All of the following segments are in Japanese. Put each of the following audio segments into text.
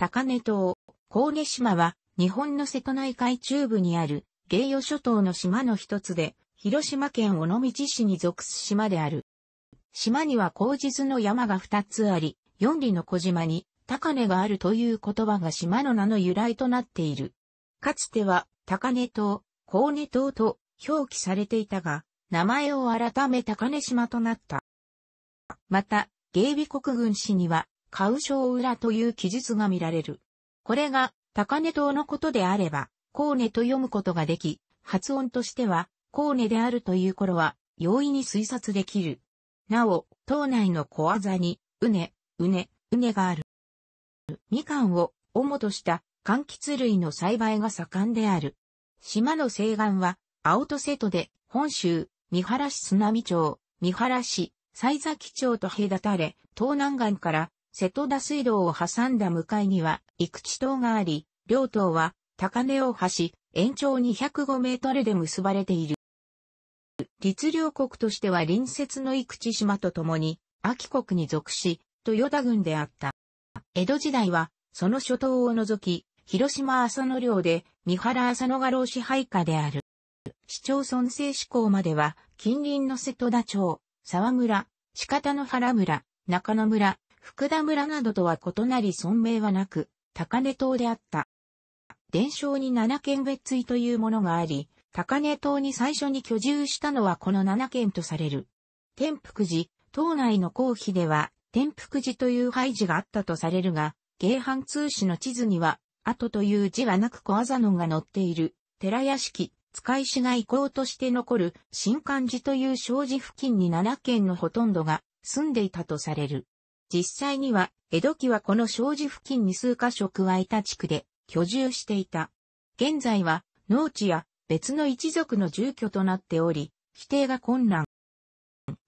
高根島、高根島は、日本の瀬戸内海中部にある、芸与諸島の島の一つで、広島県尾道市に属す島である。島には高地図の山が2つあり、四里の小島に高根があるという言葉が島の名の由来となっている。かつては高根島、高根島と表記されていたが、名前を改め高根島となった。また、芸備国軍市にはカウショウウラという記述が見られる。これが、高根島のことであれば、コーネと読むことができ、発音としては、コーネであるという頃は、容易に推察できる。なお、島内の小技に、うね、うね、うねがある。みかんを、主とした、柑橘類の栽培が盛んである。島の西岸は、青戸瀬戸で、本州、三原市津波町、三原市、西崎町と隔たれ、東南岸から瀬戸田水道を挟んだ向かいには、生口島があり、両島は、高根を橋、延長205メートルで結ばれている。立領国としては隣接の生口島と共に、秋国に属し、豊田郡であった。江戸時代は、その諸島を除き、広島浅野領で、三原浅野が老支配下である。市町村制施行までは、近隣の瀬戸田町、沢村、四方の原村、中野村、福田村などとは異なり村名はなく、高根島であった。伝承に七県別位というものがあり、高根島に最初に居住したのはこの七県とされる。天福寺、島内の公費では、天福寺という廃寺があったとされるが、芸藩通史の地図には、後という字はなく小アザノンが載っている、寺屋敷、使い師が遺構として残る、新漢寺という障子付近に七県のほとんどが住んでいたとされる。実際には、江戸期はこの障子付近に数箇所加えた地区で居住していた。現在は農地や別の一族の住居となっており、否定が困難。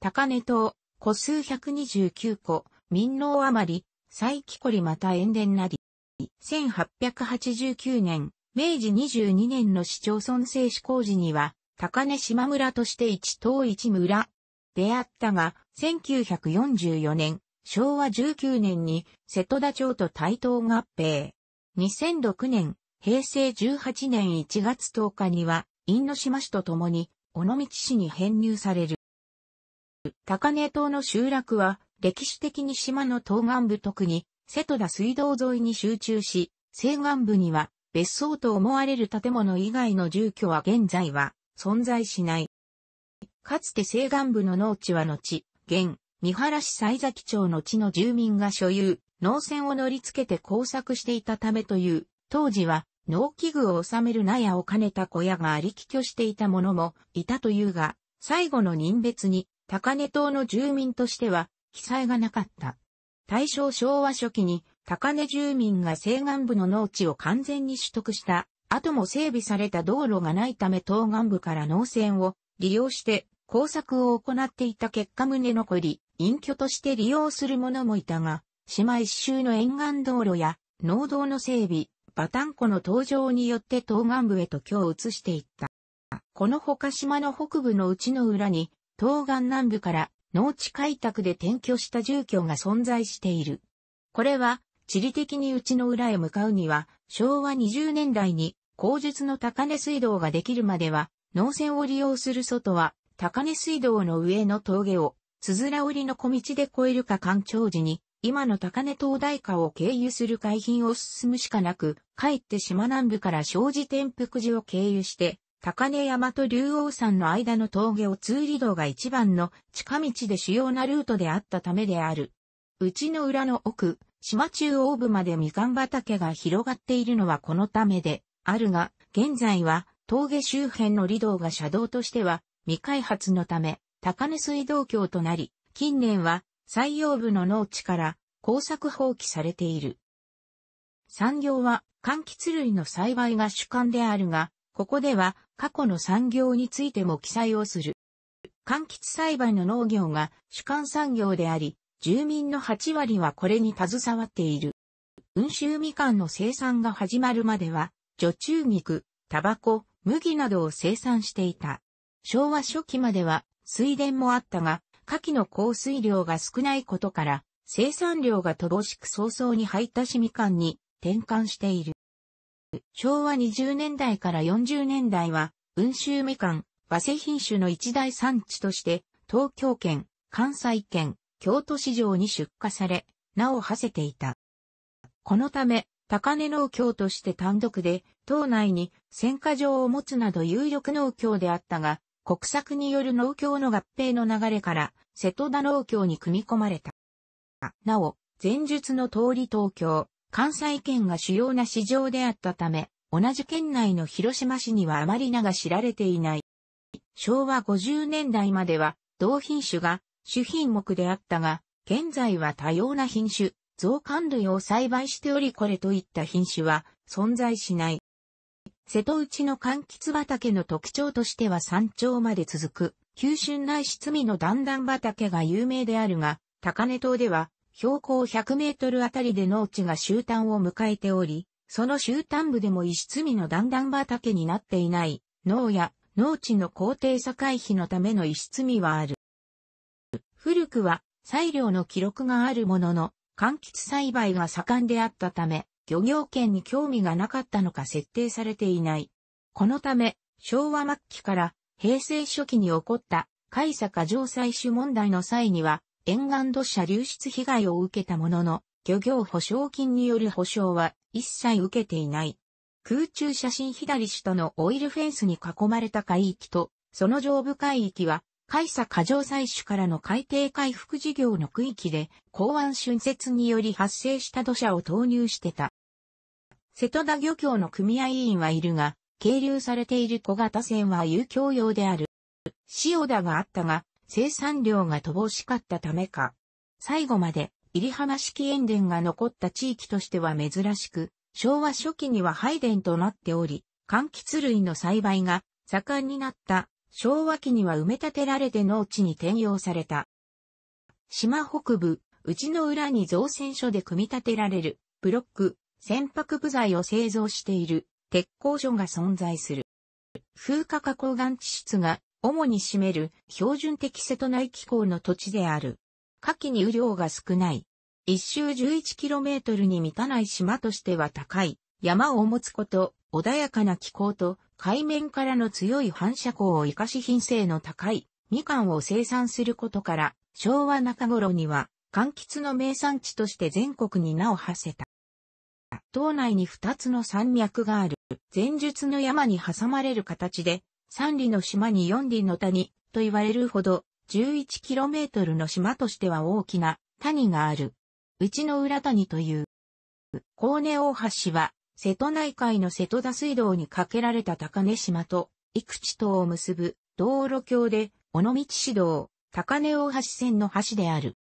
高根島、個数129個、民農余り、再起こりまた塩田なり。1889年、明治22年の市町村制止工事には、高根島村として一島一村であったが、1944年、昭和19年に瀬戸田町と台東合併。2006年、平成18年1月10日には、因島市と共に、尾道市に編入される。高根島の集落は、歴史的に島の東岸部特に、瀬戸田水道沿いに集中し、西岸部には、別荘と思われる建物以外の住居は現在は存在しない。かつて西岸部の農地は後、現、三原市西崎町の地の住民が所有、農船を乗り付けて工作していたためという、当時は農機具を収める納屋を兼ねた小屋がありき居していた者もいたというが、最後の人別に高根島の住民としては記載がなかった。大正昭和初期に高根住民が西岸部の農地を完全に取得した後も整備された道路がないため東岸部から農船を利用して工作を行っていた結果胸残り、隠居として利用する者もいたが、島一周の沿岸道路や農道の整備、バタン湖の登場によって東岸部へと今日移していった。このほか島の北部の内の裏に、東岸南部から農地開拓で転居した住居が存在している。これは、地理的に内の裏へ向かうには、昭和20年代に、口述の高根水道ができるまでは、農船を利用する外は、高根水道の上の峠をつづら折りの小道で越えるか干潮時に、今の高根灯台下を経由する海浜を進むしかなく、帰って島南部から庄司天福寺を経由して、高根山と竜王山の間の峠を通り道が一番の近道で主要なルートであったためである。うちの裏の奥、島中央部までみかん畑が広がっているのはこのためで、あるが、現在は峠周辺の離道が車道としては未開発のため、高根水道橋となり、近年は採用部の農地から耕作放棄されている。産業は柑橘類の栽培が主観であるが、ここでは過去の産業についても記載をする。柑橘栽培の農業が主観産業であり、住民の8割はこれに携わっている。温州みかんの生産が始まるまでは、女中肉、タバコ、麦などを生産していた。昭和初期までは水田もあったが、夏季の降水量が少ないことから、生産量が乏しく早々に入った市みかんに転換している。昭和20年代から40年代は、温州みかん、和製品種の一大産地として、東京圏、関西圏、京都市場に出荷され、名を馳せていた。このため、高根農協として単独で、島内に選果場を持つなど有力農協であったが、国策による農協の合併の流れから、瀬戸田農協に組み込まれた。なお、前述の通り東京、関西圏が主要な市場であったため、同じ県内の広島市にはあまり名が知られていない。昭和50年代までは、同品種が主品目であったが、現在は多様な品種、増刊類を栽培しておりこれといった品種は存在しない。瀬戸内の柑橘畑の特徴としては山頂まで続く、急州内湿味の段々畑が有名であるが、高根島では、標高100メートルあたりで農地が終端を迎えており、その終端部でも石質味の段々畑になっていない、農や農地の工程回費のための石質味はある。古くは、裁量の記録があるものの、柑橘栽培が盛んであったため、漁業権に興味がなかったのか設定されていない。このため、昭和末期から平成初期に起こった海坂城採取問題の際には、沿岸土砂流出被害を受けたものの、漁業保証金による保証は一切受けていない。空中写真左下のオイルフェンスに囲まれた海域と、その上部海域は、海過剰採取からの海底回復事業の区域で、港湾浚渫により発生した土砂を投入してた。瀬戸田漁協の組合員はいるが、係留されている小型船は有興用である。塩田があったが、生産量が乏しかったためか。最後まで、入浜式塩田が残った地域としては珍しく、昭和初期には廃田となっており、柑橘類の栽培が盛んになった昭和期には埋め立てられて農地に転用された。島北部、内の裏に造船所で組み立てられるブロック、船舶部材を製造している鉄工所が存在する。風化加工岩地質が主に占める標準的瀬戸内気候の土地である。夏季に雨量が少ない。一周 11km に満たない島としては高い山を持つこと、穏やかな気候と海面からの強い反射光を生かし品性の高いみかんを生産することから昭和中頃には柑橘の名産地として全国に名を馳せた。島内に2つの山脈がある、前述の山に挟まれる形で、三里の島に四里の谷と言われるほど、11km の島としては大きな谷がある。内の浦谷という。高根大橋は、瀬戸内海の瀬戸田水道に架けられた高根島と、幾地島を結ぶ道路橋で、尾道市道、高根大橋線の橋である。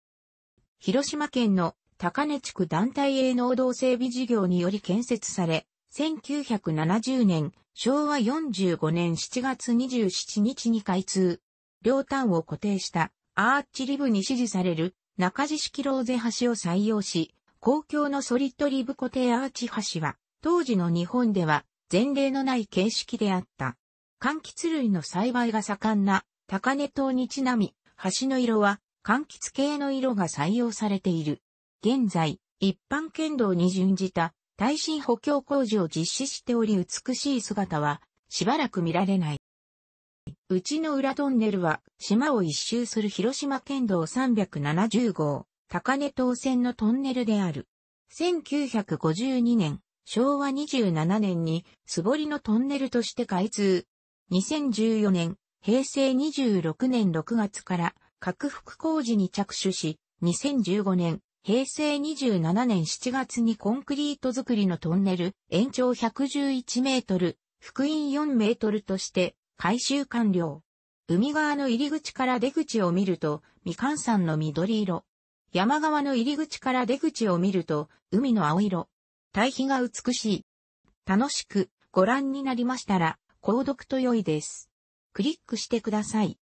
広島県の高根地区団体営農道整備事業により建設され、1970年、昭和45年7月27日に開通。両端を固定したアーチリブに支持される中地式ローゼ橋を採用し、公共のソリッドリブ固定アーチ橋は、当時の日本では前例のない形式であった。柑橘類の栽培が盛んな高根島にちなみ、橋の色は柑橘系の色が採用されている。現在、一般剣道に準じた耐震補強工事を実施しており美しい姿はしばらく見られない。うちの裏トンネルは島を一周する広島県道370号高根東線のトンネルである。1952年、昭和27年に素りのトンネルとして開通。2014年、平成26年6月から拡幅工事に着手し、2015年、平成27年7月にコンクリート造りのトンネル、延長111メートル、福音4メートルとして改修完了。海側の入り口から出口を見ると、みかんんの緑色。山側の入り口から出口を見ると、海の青色。対比が美しい。楽しくご覧になりましたら、購読と良いです。クリックしてください。